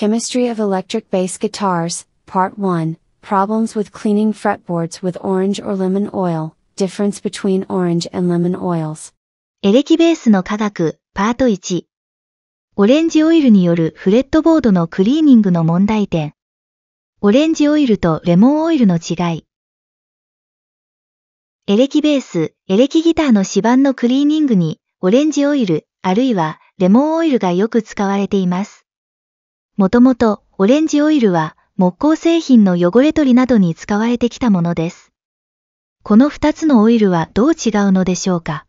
Chemistry of Electric Bass Guitars, Part 1 Problems with Cleaning Fretboards with Orange or Lemon Oil, Difference between Orange and Lemon Oils エレキベースの科学、Part 1オレンジオイルによるフレットボードのクリーニングの問題点オレンジオイルとレモンオイルの違いエレキベース、エレキギターの指板のクリーニングにオレンジオイル、あるいはレモンオイルがよく使われています。もともとオレンジオイルは木工製品の汚れ取りなどに使われてきたものです。この2つのオイルはどう違うのでしょうか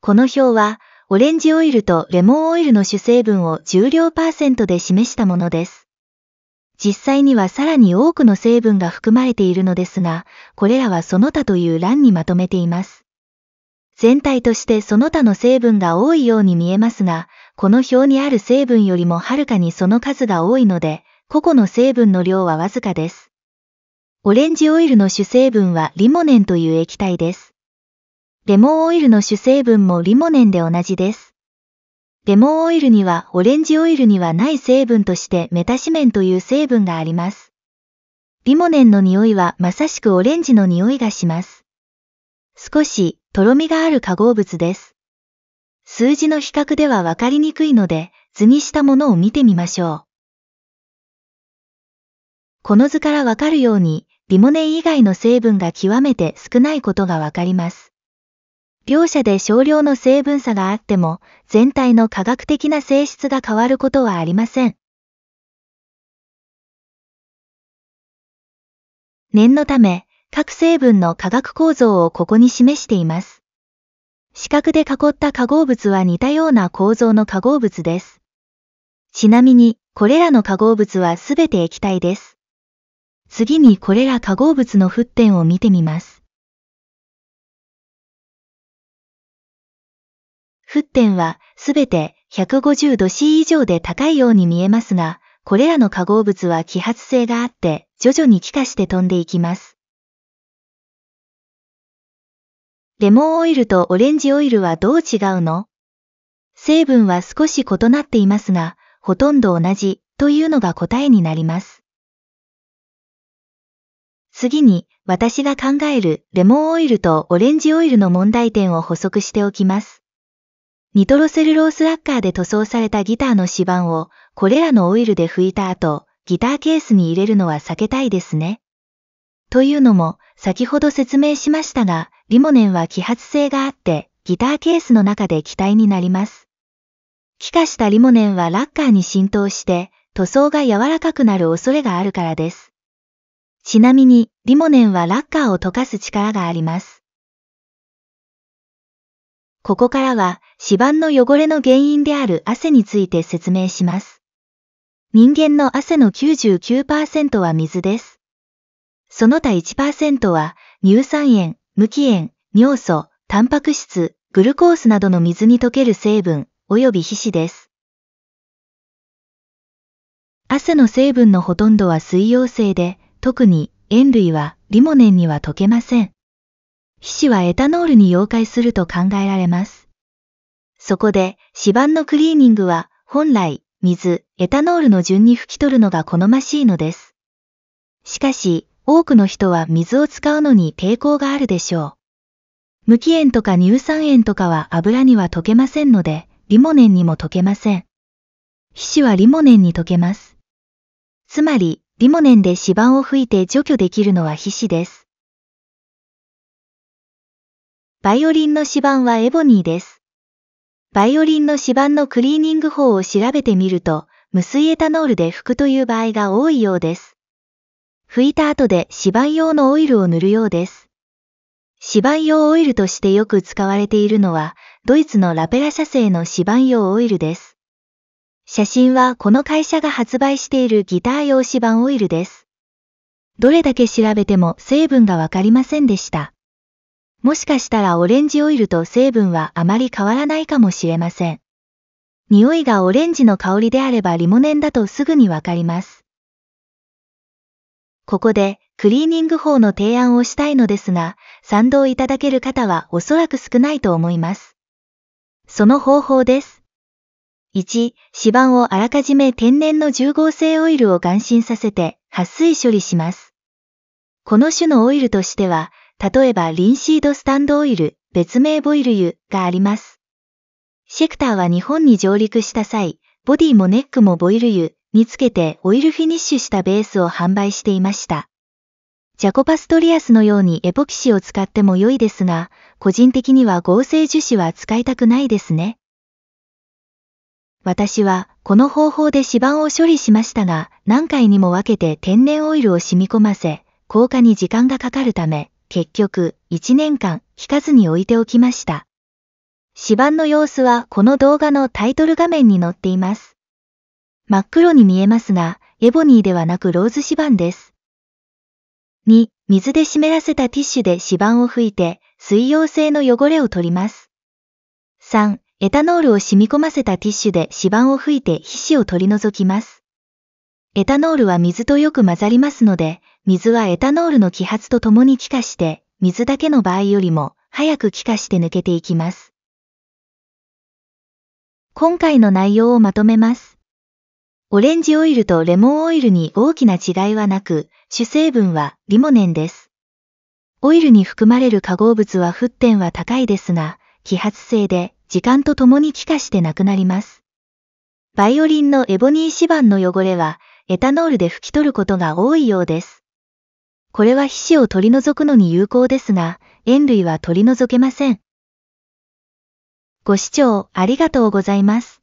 この表はオレンジオイルとレモンオイルの主成分を重量パーセントで示したものです。実際にはさらに多くの成分が含まれているのですが、これらはその他という欄にまとめています。全体としてその他の成分が多いように見えますが、この表にある成分よりもはるかにその数が多いので、個々の成分の量はわずかです。オレンジオイルの主成分はリモネンという液体です。レモンオイルの主成分もリモネンで同じです。レモンオイルにはオレンジオイルにはない成分としてメタシメンという成分があります。リモネンの匂いはまさしくオレンジの匂いがします。少しとろみがある化合物です。数字の比較ではわかりにくいので、図にしたものを見てみましょう。この図からわかるように、リモネン以外の成分が極めて少ないことがわかります。両者で少量の成分差があっても、全体の科学的な性質が変わることはありません。念のため、各成分の化学構造をここに示しています。四角で囲った化合物は似たような構造の化合物です。ちなみに、これらの化合物はすべて液体です。次にこれら化合物の沸点を見てみます。沸点はすべて 150°C 以上で高いように見えますが、これらの化合物は揮発性があって、徐々に気化して飛んでいきます。レモンオイルとオレンジオイルはどう違うの成分は少し異なっていますが、ほとんど同じというのが答えになります。次に、私が考えるレモンオイルとオレンジオイルの問題点を補足しておきます。ニトロセルロースラッカーで塗装されたギターの指板をこれらのオイルで拭いた後、ギターケースに入れるのは避けたいですね。というのも、先ほど説明しましたが、リモネンは揮発性があって、ギターケースの中で気体になります。気化したリモネンはラッカーに浸透して、塗装が柔らかくなる恐れがあるからです。ちなみに、リモネンはラッカーを溶かす力があります。ここからは、指板の汚れの原因である汗について説明します。人間の汗の99%は水です。その他1%は乳酸塩、無機塩、尿素、タンパク質、グルコースなどの水に溶ける成分、及び皮脂です。汗の成分のほとんどは水溶性で、特に塩類はリモネンには溶けません。皮脂はエタノールに溶解すると考えられます。そこで、脂肪のクリーニングは、本来、水、エタノールの順に拭き取るのが好ましいのです。しかし、多くの人は水を使うのに抵抗があるでしょう。無機塩とか乳酸塩とかは油には溶けませんので、リモネンにも溶けません。皮脂はリモネンに溶けます。つまり、リモネンで指板を吹いて除去できるのは皮脂です。バイオリンの指板はエボニーです。バイオリンの指板のクリーニング法を調べてみると、無水エタノールで拭くという場合が多いようです。拭いた後で芝居用のオイルを塗るようです。芝居用オイルとしてよく使われているのは、ドイツのラペラ社製の芝居用オイルです。写真はこの会社が発売しているギター用指板オイルです。どれだけ調べても成分がわかりませんでした。もしかしたらオレンジオイルと成分はあまり変わらないかもしれません。匂いがオレンジの香りであればリモネンだとすぐにわかります。ここでクリーニング法の提案をしたいのですが、賛同いただける方はおそらく少ないと思います。その方法です。1、指板をあらかじめ天然の重合成性オイルを含浸させて、撥水処理します。この種のオイルとしては、例えばリンシードスタンドオイル、別名ボイル油があります。シェクターは日本に上陸した際、ボディもネックもボイル油につけてオイルフィニッシュしたベースを販売していました。ジャコパストリアスのようにエポキシを使っても良いですが、個人的には合成樹脂は使いたくないですね。私はこの方法で指板を処理しましたが、何回にも分けて天然オイルを染み込ませ、硬化に時間がかかるため、結局1年間引かずに置いておきました。指板の様子はこの動画のタイトル画面に載っています。真っ黒に見えますが、エボニーではなくローズ指板です。2、水で湿らせたティッシュで指板を拭いて、水溶性の汚れを取ります。3、エタノールを染み込ませたティッシュで指板を拭いて皮脂を取り除きます。エタノールは水とよく混ざりますので、水はエタノールの揮発とともに気化して、水だけの場合よりも早く気化して抜けていきます。今回の内容をまとめます。オレンジオイルとレモンオイルに大きな違いはなく、主成分はリモネンです。オイルに含まれる化合物は沸点は高いですが、揮発性で時間とともに気化してなくなります。バイオリンのエボニー指板の汚れは、エタノールで拭き取ることが多いようです。これは皮脂を取り除くのに有効ですが、塩類は取り除けません。ご視聴ありがとうございます。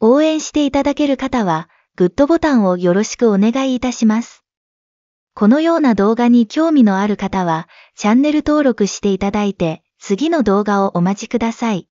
応援していただける方は、グッドボタンをよろしくお願いいたします。このような動画に興味のある方は、チャンネル登録していただいて、次の動画をお待ちください。